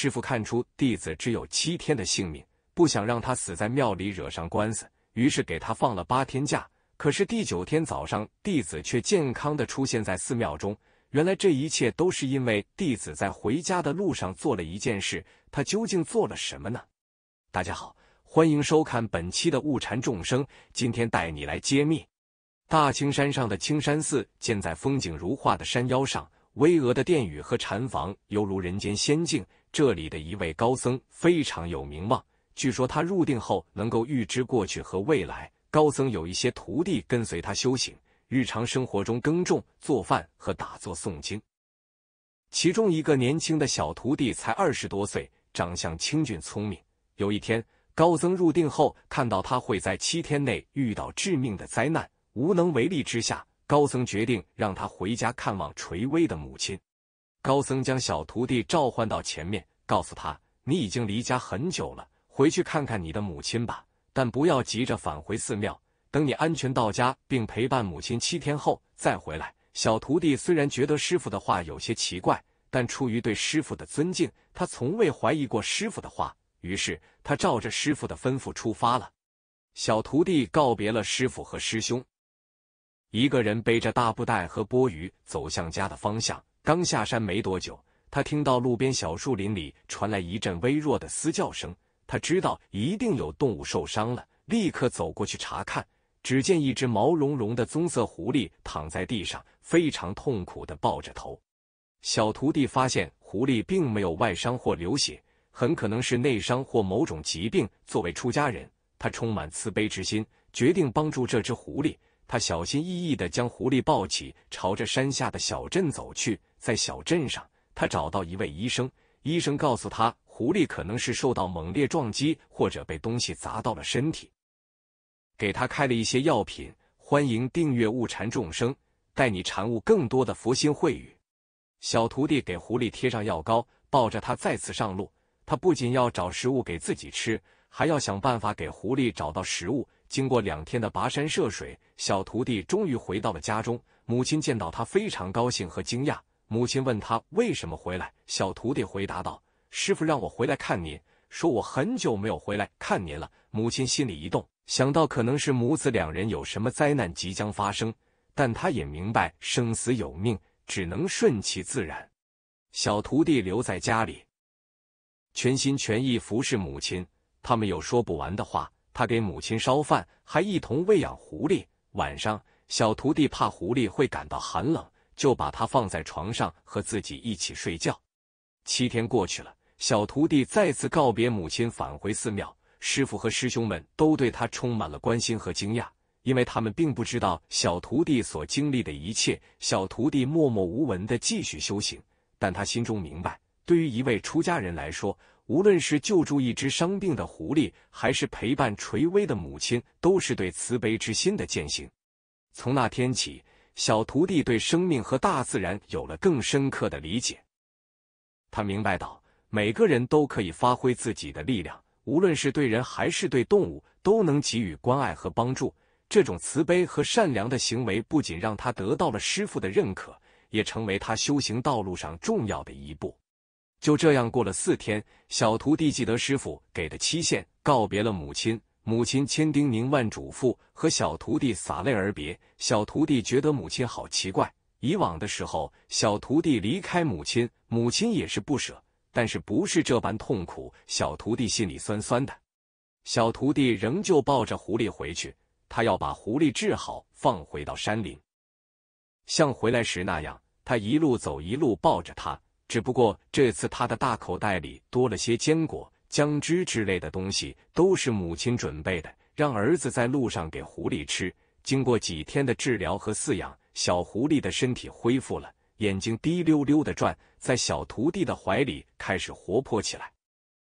师傅看出弟子只有七天的性命，不想让他死在庙里惹上官司，于是给他放了八天假。可是第九天早上，弟子却健康的出现在寺庙中。原来这一切都是因为弟子在回家的路上做了一件事。他究竟做了什么呢？大家好，欢迎收看本期的悟禅众生，今天带你来揭秘大青山上的青山寺建在风景如画的山腰上。巍峨的殿宇和禅房犹如人间仙境。这里的一位高僧非常有名望，据说他入定后能够预知过去和未来。高僧有一些徒弟跟随他修行，日常生活中耕种、做饭和打坐诵经。其中一个年轻的小徒弟才二十多岁，长相清俊聪明。有一天，高僧入定后看到他会在七天内遇到致命的灾难，无能为力之下。高僧决定让他回家看望垂危的母亲。高僧将小徒弟召唤到前面，告诉他：“你已经离家很久了，回去看看你的母亲吧。但不要急着返回寺庙，等你安全到家并陪伴母亲七天后再回来。”小徒弟虽然觉得师傅的话有些奇怪，但出于对师傅的尊敬，他从未怀疑过师傅的话。于是他照着师傅的吩咐出发了。小徒弟告别了师傅和师兄。一个人背着大布袋和钵盂走向家的方向。刚下山没多久，他听到路边小树林里传来一阵微弱的嘶叫声。他知道一定有动物受伤了，立刻走过去查看。只见一只毛茸茸的棕色狐狸躺在地上，非常痛苦的抱着头。小徒弟发现狐狸并没有外伤或流血，很可能是内伤或某种疾病。作为出家人，他充满慈悲之心，决定帮助这只狐狸。他小心翼翼的将狐狸抱起，朝着山下的小镇走去。在小镇上，他找到一位医生，医生告诉他，狐狸可能是受到猛烈撞击，或者被东西砸到了身体，给他开了一些药品。欢迎订阅《物禅众生》，带你禅悟更多的佛心慧语。小徒弟给狐狸贴上药膏，抱着他再次上路。他不仅要找食物给自己吃，还要想办法给狐狸找到食物。经过两天的跋山涉水，小徒弟终于回到了家中。母亲见到他非常高兴和惊讶。母亲问他为什么回来，小徒弟回答道：“师傅让我回来看您，说我很久没有回来看您了。”母亲心里一动，想到可能是母子两人有什么灾难即将发生，但他也明白生死有命，只能顺其自然。小徒弟留在家里，全心全意服侍母亲。他们有说不完的话。他给母亲烧饭，还一同喂养狐狸。晚上，小徒弟怕狐狸会感到寒冷，就把它放在床上和自己一起睡觉。七天过去了，小徒弟再次告别母亲，返回寺庙。师傅和师兄们都对他充满了关心和惊讶，因为他们并不知道小徒弟所经历的一切。小徒弟默默无闻的继续修行，但他心中明白，对于一位出家人来说。无论是救助一只伤病的狐狸，还是陪伴垂危的母亲，都是对慈悲之心的践行。从那天起，小徒弟对生命和大自然有了更深刻的理解。他明白到，每个人都可以发挥自己的力量，无论是对人还是对动物，都能给予关爱和帮助。这种慈悲和善良的行为，不仅让他得到了师傅的认可，也成为他修行道路上重要的一步。就这样过了四天，小徒弟记得师傅给的期限，告别了母亲。母亲千叮咛万嘱咐，和小徒弟洒泪而别。小徒弟觉得母亲好奇怪，以往的时候，小徒弟离开母亲，母亲也是不舍，但是不是这般痛苦。小徒弟心里酸酸的。小徒弟仍旧抱着狐狸回去，他要把狐狸治好，放回到山林，像回来时那样。他一路走，一路抱着他。只不过这次他的大口袋里多了些坚果、姜汁之类的东西，都是母亲准备的，让儿子在路上给狐狸吃。经过几天的治疗和饲养，小狐狸的身体恢复了，眼睛滴溜溜的转，在小徒弟的怀里开始活泼起来。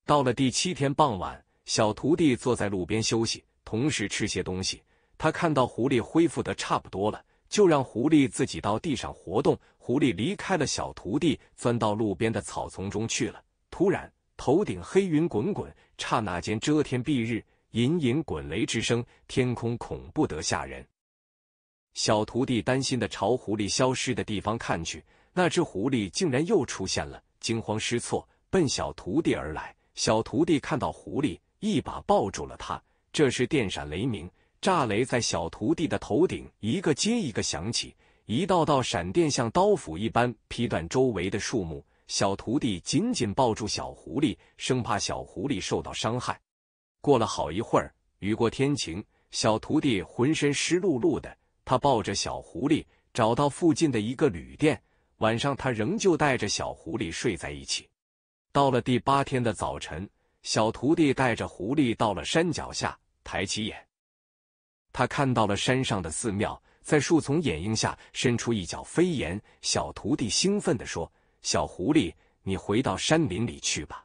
到了第七天傍晚，小徒弟坐在路边休息，同时吃些东西。他看到狐狸恢复的差不多了，就让狐狸自己到地上活动。狐狸离开了小徒弟，钻到路边的草丛中去了。突然，头顶黑云滚滚，刹那间遮天蔽日，隐隐滚雷之声，天空恐怖得吓人。小徒弟担心的朝狐狸消失的地方看去，那只狐狸竟然又出现了，惊慌失措，奔小徒弟而来。小徒弟看到狐狸，一把抱住了他。这时电闪雷鸣，炸雷在小徒弟的头顶一个接一个响起。一道道闪电像刀斧一般劈断周围的树木，小徒弟紧紧抱住小狐狸，生怕小狐狸受到伤害。过了好一会儿，雨过天晴，小徒弟浑身湿漉漉的，他抱着小狐狸，找到附近的一个旅店。晚上，他仍旧带着小狐狸睡在一起。到了第八天的早晨，小徒弟带着狐狸到了山脚下，抬起眼，他看到了山上的寺庙。在树丛掩映下，伸出一脚飞檐。小徒弟兴奋地说：“小狐狸，你回到山林里去吧。”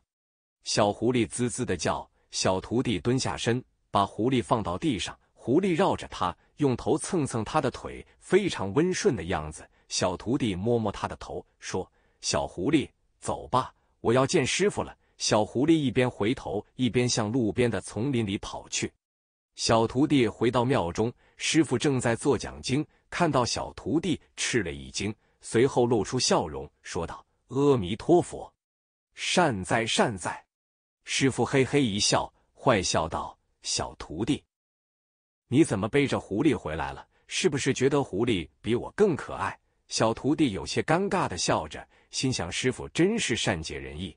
小狐狸“滋滋的叫。小徒弟蹲下身，把狐狸放到地上。狐狸绕着他，用头蹭蹭他的腿，非常温顺的样子。小徒弟摸摸它的头，说：“小狐狸，走吧，我要见师傅了。”小狐狸一边回头，一边向路边的丛林里跑去。小徒弟回到庙中。师傅正在做讲经，看到小徒弟吃了一惊，随后露出笑容，说道：“阿弥陀佛，善哉善哉。”师傅嘿嘿一笑，坏笑道：“小徒弟，你怎么背着狐狸回来了？是不是觉得狐狸比我更可爱？”小徒弟有些尴尬的笑着，心想：“师傅真是善解人意。”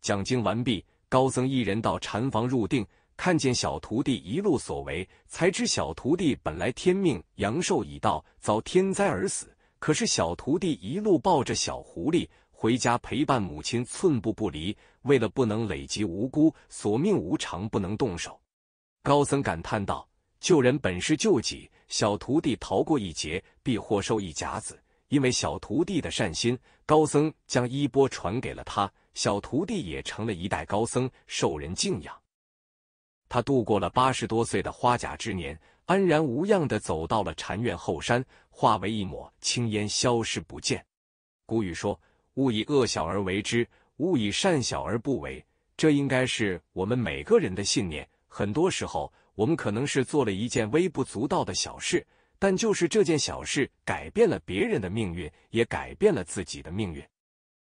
讲经完毕，高僧一人到禅房入定。看见小徒弟一路所为，才知小徒弟本来天命阳寿已到，遭天灾而死。可是小徒弟一路抱着小狐狸回家陪伴母亲，寸步不离。为了不能累及无辜，索命无常不能动手。高僧感叹道：“救人本是救己，小徒弟逃过一劫，必获受一甲子。因为小徒弟的善心，高僧将衣钵传给了他，小徒弟也成了一代高僧，受人敬仰。”他度过了八十多岁的花甲之年，安然无恙的走到了禅院后山，化为一抹青烟，消失不见。古语说：“勿以恶小而为之，勿以善小而不为。”这应该是我们每个人的信念。很多时候，我们可能是做了一件微不足道的小事，但就是这件小事改变了别人的命运，也改变了自己的命运。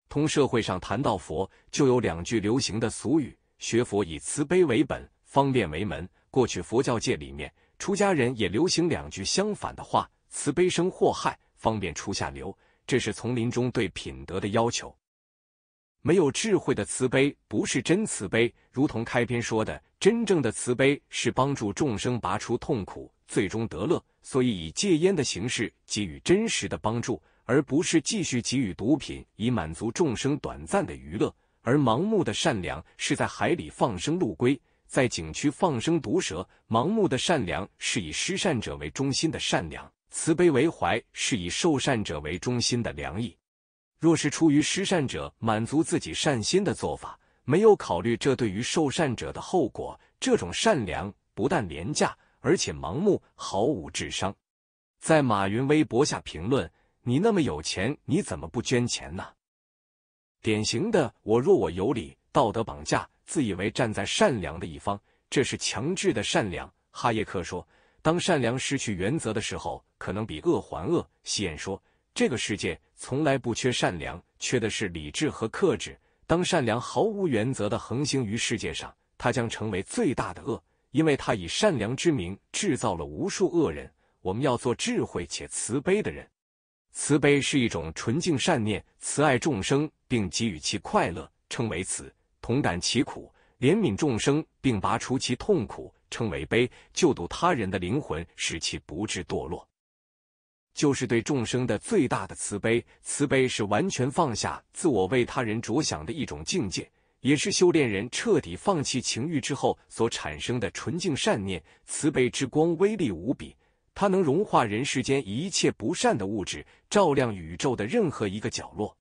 同社会上谈到佛，就有两句流行的俗语：“学佛以慈悲为本。”方便为门，过去佛教界里面，出家人也流行两句相反的话：慈悲生祸害，方便出下流。这是丛林中对品德的要求。没有智慧的慈悲不是真慈悲。如同开篇说的，真正的慈悲是帮助众生拔出痛苦，最终得乐。所以，以戒烟的形式给予真实的帮助，而不是继续给予毒品以满足众生短暂的娱乐。而盲目的善良是在海里放生陆龟。在景区放生毒蛇，盲目的善良是以施善者为中心的善良，慈悲为怀是以受善者为中心的良意。若是出于施善者满足自己善心的做法，没有考虑这对于受善者的后果，这种善良不但廉价，而且盲目，毫无智商。在马云微博下评论：“你那么有钱，你怎么不捐钱呢？”典型的“我若我有理”，道德绑架。自以为站在善良的一方，这是强制的善良。哈耶克说：“当善良失去原则的时候，可能比恶还恶。”西谚说：“这个世界从来不缺善良，缺的是理智和克制。当善良毫无原则的横行于世界上，它将成为最大的恶，因为它以善良之名制造了无数恶人。”我们要做智慧且慈悲的人。慈悲是一种纯净善念，慈爱众生并给予其快乐，称为慈。同感其苦，怜悯众生，并拔除其痛苦，称为悲；救度他人的灵魂，使其不至堕落，就是对众生的最大的慈悲。慈悲是完全放下自我、为他人着想的一种境界，也是修炼人彻底放弃情欲之后所产生的纯净善念。慈悲之光威力无比，它能融化人世间一切不善的物质，照亮宇宙的任何一个角落。